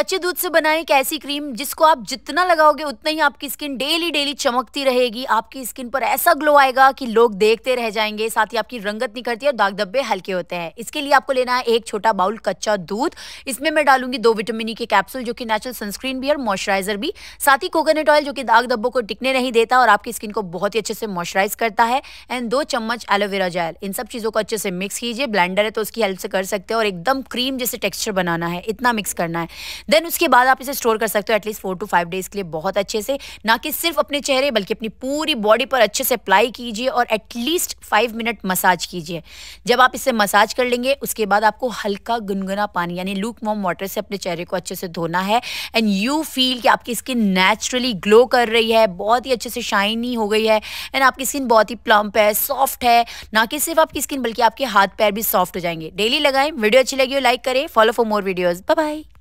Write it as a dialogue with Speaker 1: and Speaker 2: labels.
Speaker 1: कच्चे दूध से बनाए एक ऐसी क्रीम जिसको आप जितना लगाओगे उतना ही आपकी स्किन डेली डेली चमकती रहेगी आपकी स्किन पर ऐसा ग्लो आएगा कि लोग देखते रह जाएंगे साथ ही आपकी रंगत निकलती है और दाग धब्बे हल्के होते हैं इसके लिए आपको लेना है एक छोटा बाउल कच्चा दूध इसमें मैं डालूंगी दो विटामिन ई e के कैप्सूल जो कि नेचुरल सनस्क्रीन भी और मॉइस्चराइजर भी साथ ही कोकोनट ऑयल जो कि दाग धब्बों को टिकने नहीं देता और आपकी स्किन को बहुत ही अच्छे से मॉइस्चराइज करता है एंड दो चम्मच एलोवेरा जेल इन सब चीज़ों को अच्छे से मिक्स कीजिए ब्लेंडर है तो उसकी हेल्प से कर सकते हैं और एकदम क्रीम जैसे टेक्स्चर बनाना है इतना मिक्स करना है देन उसके बाद आप इसे स्टोर कर सकते हो at least four to five days के लिए बहुत अच्छे से ना कि सिर्फ अपने चेहरे बल्कि अपनी पूरी बॉडी पर अच्छे से अप्लाई कीजिए और एटलीस्ट फाइव मिनट मसाज कीजिए जब आप इसे मसाज कर लेंगे उसके बाद आपको हल्का गुनगुना पानी यानी लूक मॉम वाटर से अपने चेहरे को अच्छे से धोना है एंड यू फील कि आपकी स्किन नेचुरली ग्लो कर रही है बहुत ही अच्छे से शाइनी हो गई है एंड आपकी स्किन बहुत ही प्लम्प है सॉफ्ट है ना कि सिर्फ आपकी स्किन बल्कि आपके हाथ पैर भी सॉफ्ट हो जाएंगे डेली लगाएं वीडियो अच्छी लगी हो लाइक करें follow for more videos bye